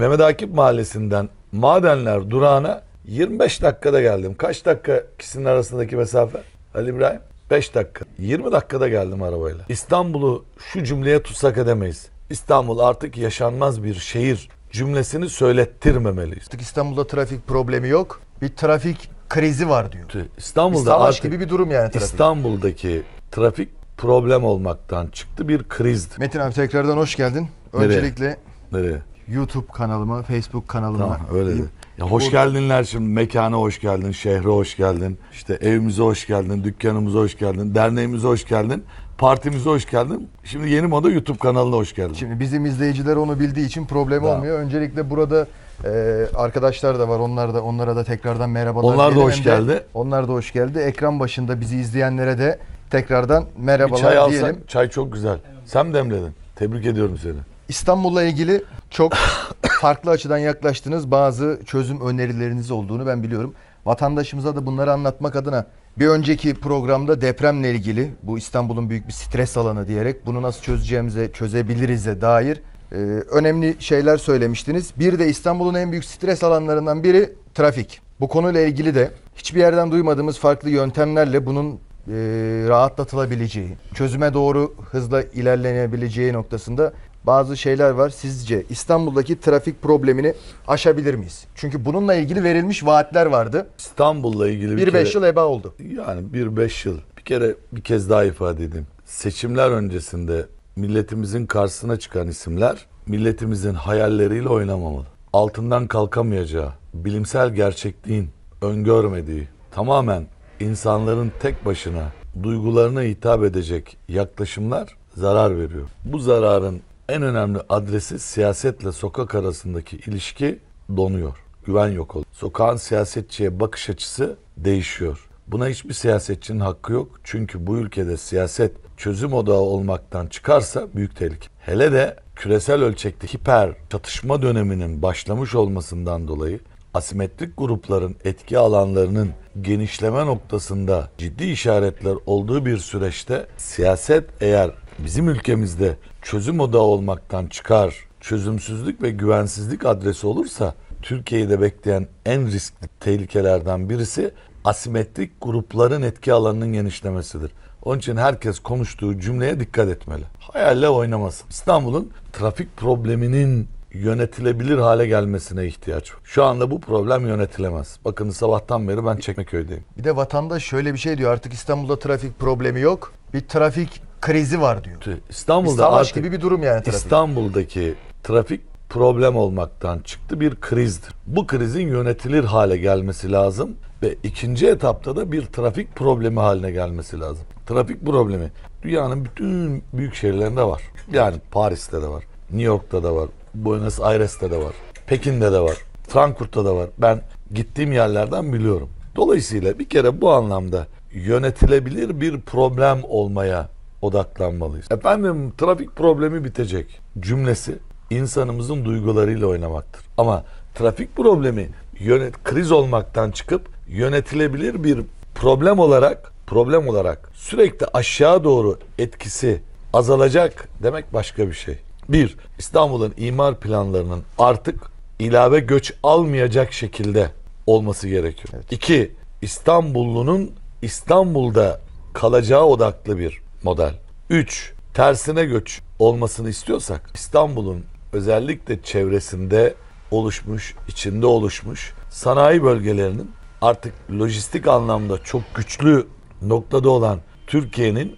Mehmet Akif Mahallesi'nden Madenler durağına 25 dakikada geldim. Kaç dakika ikisinin arasındaki mesafe? Ali İbrahim 5 dakika. 20 dakikada geldim arabayla. İstanbul'u şu cümleye tutsak edemeyiz. İstanbul artık yaşanmaz bir şehir cümlesini söylettirmemeliyiz. Artık İstanbul'da trafik problemi yok. Bir trafik krizi var diyor. İstanbul'da İstanbul artık gibi bir durum yani trafik. İstanbul'daki trafik problem olmaktan çıktı bir krizdi. Metin abi tekrardan hoş geldin. Nereye? Öncelikle Nereye? YouTube kanalıma, Facebook kanalıma. Tamam öyle de. Ya hoş geldinler şimdi mekana hoş geldin, şehre hoş geldin, İşte evimize hoş geldin, dükkanımıza hoş geldin, derneğimize hoş geldin, partimize hoş geldin. Şimdi yeni moda YouTube kanalına hoş geldin. Şimdi bizim izleyiciler onu bildiği için problem Tamam. olmuyor. Öncelikle burada e, arkadaşlar da var. Onlar da onlara da tekrardan merhabalar. Onlar da hoş de- geldi. Onlar da hoş geldi. Ekran başında bizi izleyenlere de tekrardan Bir merhabalar çay alsak, diyelim. çay çok güzel. Sen demledin? Tebrik ediyorum seni. İstanbul'la ilgili çok farklı açıdan yaklaştınız. bazı çözüm önerileriniz olduğunu ben biliyorum. Vatandaşımıza da bunları anlatmak adına bir önceki programda depremle ilgili bu İstanbul'un büyük bir stres alanı diyerek bunu nasıl çözeceğimize, çözebilirize dair e, önemli şeyler söylemiştiniz. Bir de İstanbul'un en büyük stres alanlarından biri trafik. Bu konuyla ilgili de hiçbir yerden duymadığımız farklı yöntemlerle bunun e, rahatlatılabileceği, çözüme doğru hızla ilerlenebileceği noktasında bazı şeyler var. Sizce İstanbul'daki trafik problemini aşabilir miyiz? Çünkü bununla ilgili verilmiş vaatler vardı. İstanbul'la ilgili bir 1 beş yıl eba oldu. Yani bir beş yıl. Bir kere bir kez daha ifade edeyim. Seçimler öncesinde milletimizin karşısına çıkan isimler milletimizin hayalleriyle oynamamalı. Altından kalkamayacağı, bilimsel gerçekliğin öngörmediği, tamamen insanların tek başına duygularına hitap edecek yaklaşımlar zarar veriyor. Bu zararın en önemli adresi siyasetle sokak arasındaki ilişki donuyor. Güven yok oluyor. Sokağın siyasetçiye bakış açısı değişiyor. Buna hiçbir siyasetçinin hakkı yok. Çünkü bu ülkede siyaset çözüm odağı olmaktan çıkarsa büyük tehlike. Hele de küresel ölçekte hiper çatışma döneminin başlamış olmasından dolayı asimetrik grupların etki alanlarının genişleme noktasında ciddi işaretler olduğu bir süreçte siyaset eğer bizim ülkemizde çözüm odağı olmaktan çıkar, çözümsüzlük ve güvensizlik adresi olursa Türkiye'de bekleyen en riskli tehlikelerden birisi asimetrik grupların etki alanının genişlemesidir. Onun için herkes konuştuğu cümleye dikkat etmeli. Hayalle oynamasın. İstanbul'un trafik probleminin yönetilebilir hale gelmesine ihtiyaç var. Şu anda bu problem yönetilemez. Bakın sabahtan beri ben Çekmeköy'deyim. Bir de vatandaş şöyle bir şey diyor artık İstanbul'da trafik problemi yok. Bir trafik krizi var diyor. İstanbul'da bir artık, gibi bir durum yani trafik. İstanbul'daki trafik problem olmaktan çıktı bir krizdir. Bu krizin yönetilir hale gelmesi lazım ve ikinci etapta da bir trafik problemi haline gelmesi lazım. Trafik problemi dünyanın bütün büyük şehirlerinde var. Yani Paris'te de var, New York'ta da var, Buenos Aires'te de var, Pekin'de de var, Frankfurt'ta da var. Ben gittiğim yerlerden biliyorum. Dolayısıyla bir kere bu anlamda yönetilebilir bir problem olmaya odaklanmalıyız. Efendim trafik problemi bitecek cümlesi insanımızın duygularıyla oynamaktır. Ama trafik problemi yönet kriz olmaktan çıkıp yönetilebilir bir problem olarak problem olarak sürekli aşağı doğru etkisi azalacak demek başka bir şey. Bir, İstanbul'un imar planlarının artık ilave göç almayacak şekilde olması gerekiyor. Evet. İki, İstanbullunun İstanbul'da kalacağı odaklı bir model. 3. Tersine göç olmasını istiyorsak İstanbul'un özellikle çevresinde oluşmuş, içinde oluşmuş sanayi bölgelerinin artık lojistik anlamda çok güçlü noktada olan Türkiye'nin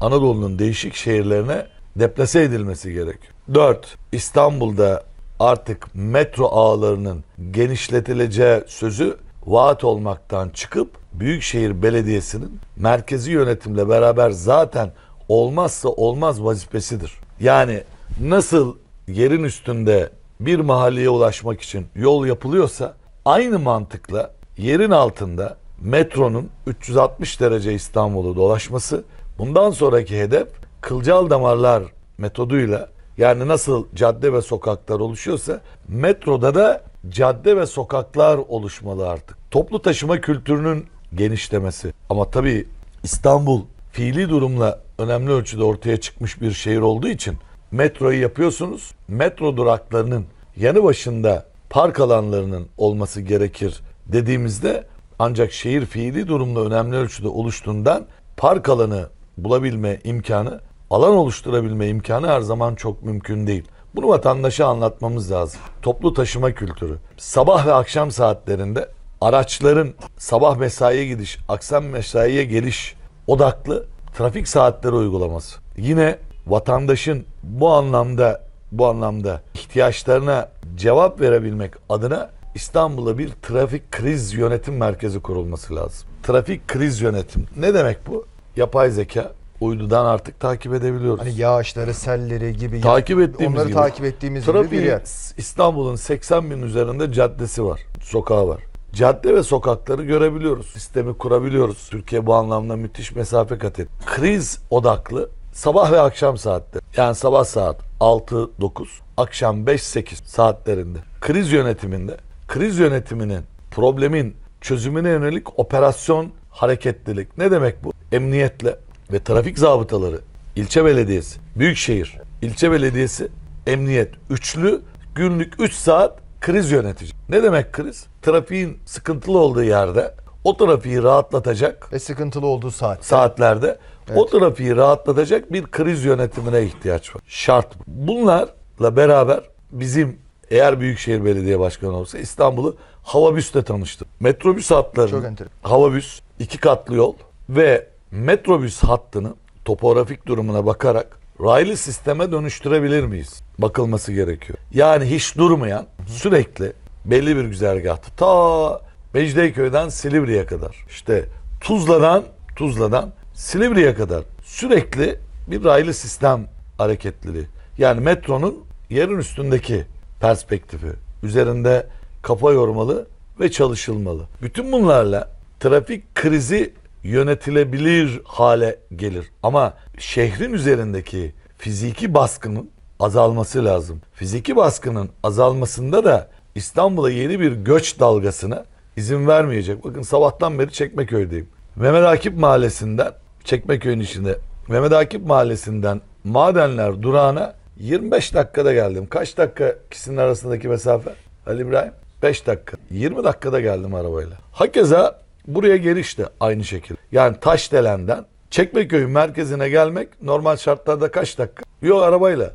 Anadolu'nun değişik şehirlerine deplase edilmesi gerek. 4. İstanbul'da artık metro ağlarının genişletileceği sözü vaat olmaktan çıkıp Büyükşehir Belediyesi'nin merkezi yönetimle beraber zaten olmazsa olmaz vazifesidir. Yani nasıl yerin üstünde bir mahalleye ulaşmak için yol yapılıyorsa aynı mantıkla yerin altında metronun 360 derece İstanbul'u dolaşması bundan sonraki hedef kılcal damarlar metoduyla yani nasıl cadde ve sokaklar oluşuyorsa metroda da cadde ve sokaklar oluşmalı artık. Toplu taşıma kültürünün genişlemesi. Ama tabii İstanbul fiili durumla önemli ölçüde ortaya çıkmış bir şehir olduğu için metroyu yapıyorsunuz. Metro duraklarının yanı başında park alanlarının olması gerekir dediğimizde ancak şehir fiili durumla önemli ölçüde oluştuğundan park alanı bulabilme imkanı, alan oluşturabilme imkanı her zaman çok mümkün değil. Bunu vatandaşa anlatmamız lazım. Toplu taşıma kültürü. Sabah ve akşam saatlerinde araçların sabah mesaiye gidiş, akşam mesaiye geliş odaklı trafik saatleri uygulaması. Yine vatandaşın bu anlamda bu anlamda ihtiyaçlarına cevap verebilmek adına İstanbul'a bir trafik kriz yönetim merkezi kurulması lazım. Trafik kriz yönetim ne demek bu? Yapay zeka uydudan artık takip edebiliyoruz. Hani yağışları, selleri gibi takip ettiğimiz onları gibi. takip ettiğimiz Trafiği, gibi bir yer. İstanbul'un 80 bin üzerinde caddesi var, sokağı var cadde ve sokakları görebiliyoruz. Sistemi kurabiliyoruz. Türkiye bu anlamda müthiş mesafe kat etti. Kriz odaklı sabah ve akşam saatte. Yani sabah saat 6-9, akşam 5-8 saatlerinde. Kriz yönetiminde, kriz yönetiminin problemin çözümüne yönelik operasyon hareketlilik. Ne demek bu? Emniyetle ve trafik zabıtaları, ilçe belediyesi, büyükşehir, ilçe belediyesi, emniyet üçlü günlük 3 saat kriz yönetici. Ne demek kriz? Trafiğin sıkıntılı olduğu yerde o trafiği rahatlatacak. Ve sıkıntılı olduğu saat. Saatlerde. Evet. O trafiği rahatlatacak bir kriz yönetimine ihtiyaç var. Şart. Bunlarla beraber bizim eğer Büyükşehir Belediye Başkanı olsa İstanbul'u havabüsle tanıştı. Metrobüs hatları, Çok enteresan. havabüs, iki katlı yol ve metrobüs hattını topografik durumuna bakarak raylı sisteme dönüştürebilir miyiz? Bakılması gerekiyor. Yani hiç durmayan sürekli belli bir güzergahta ta Mecidiyeköy'den Silivri'ye kadar işte Tuzla'dan Tuzla'dan Silivri'ye kadar sürekli bir raylı sistem hareketliliği. Yani metronun yerin üstündeki perspektifi üzerinde kafa yormalı ve çalışılmalı. Bütün bunlarla trafik krizi yönetilebilir hale gelir. Ama şehrin üzerindeki fiziki baskının azalması lazım. Fiziki baskının azalmasında da İstanbul'a yeni bir göç dalgasına izin vermeyecek. Bakın sabahtan beri Çekmeköy'deyim. Mehmet Akif Mahallesi'nden Çekmeköy'ün içinde Mehmet Akif Mahallesi'nden Madenler durağına 25 dakikada geldim. Kaç dakika ikisinin arasındaki mesafe? Ali İbrahim 5 dakika. 20 dakikada geldim arabayla. Hakeza Buraya geliş de aynı şekilde. Yani Taşdelen'den Çekmeköy merkezine gelmek normal şartlarda kaç dakika? Yok arabayla.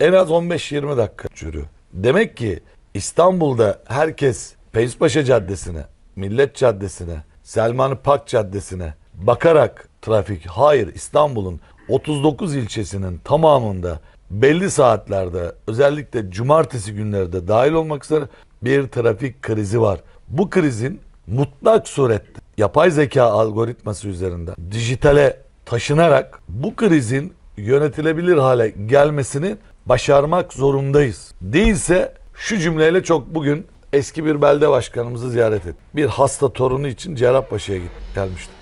En az 15-20 dakika sürüyor. Demek ki İstanbul'da herkes Peyuspaşa Caddesi'ne, Millet Caddesi'ne, Selmanı Pak Caddesi'ne bakarak trafik. Hayır İstanbul'un 39 ilçesinin tamamında belli saatlerde özellikle cumartesi günleri de dahil olmak üzere bir trafik krizi var. Bu krizin mutlak surette yapay zeka algoritması üzerinden dijitale taşınarak bu krizin yönetilebilir hale gelmesini başarmak zorundayız. Değilse şu cümleyle çok bugün eski bir belde başkanımızı ziyaret et. Bir hasta torunu için Cerrahpaşa'ya git, gelmişti.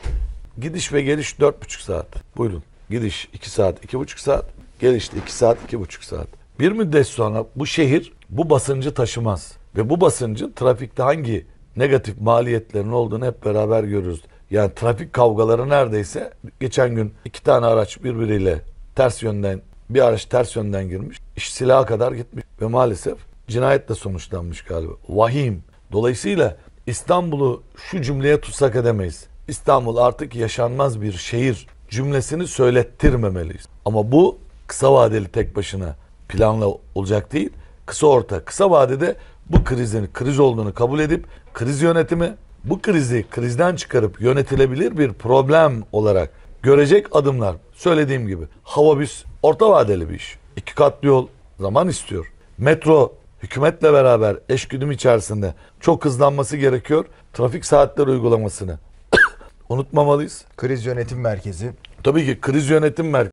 Gidiş ve geliş 4,5 saat. Buyurun. Gidiş 2 saat, 2,5 saat. Geliş de 2 saat, 2,5 saat. Bir müddet sonra bu şehir bu basıncı taşımaz. Ve bu basıncı trafikte hangi negatif maliyetlerin olduğunu hep beraber görürüz. Yani trafik kavgaları neredeyse geçen gün iki tane araç birbiriyle ters yönden bir araç ters yönden girmiş. İş silaha kadar gitmiş ve maalesef cinayetle sonuçlanmış galiba. Vahim. Dolayısıyla İstanbul'u şu cümleye tutsak edemeyiz. İstanbul artık yaşanmaz bir şehir cümlesini söylettirmemeliyiz. Ama bu kısa vadeli tek başına planla olacak değil. Kısa orta, kısa vadede bu krizin kriz olduğunu kabul edip kriz yönetimi bu krizi krizden çıkarıp yönetilebilir bir problem olarak görecek adımlar. Söylediğim gibi hava biz orta vadeli bir iş. İki katlı yol zaman istiyor. Metro hükümetle beraber eşgüdüm içerisinde çok hızlanması gerekiyor. Trafik saatleri uygulamasını unutmamalıyız. Kriz Yönetim Merkezi. Tabii ki kriz yönetim merkezi.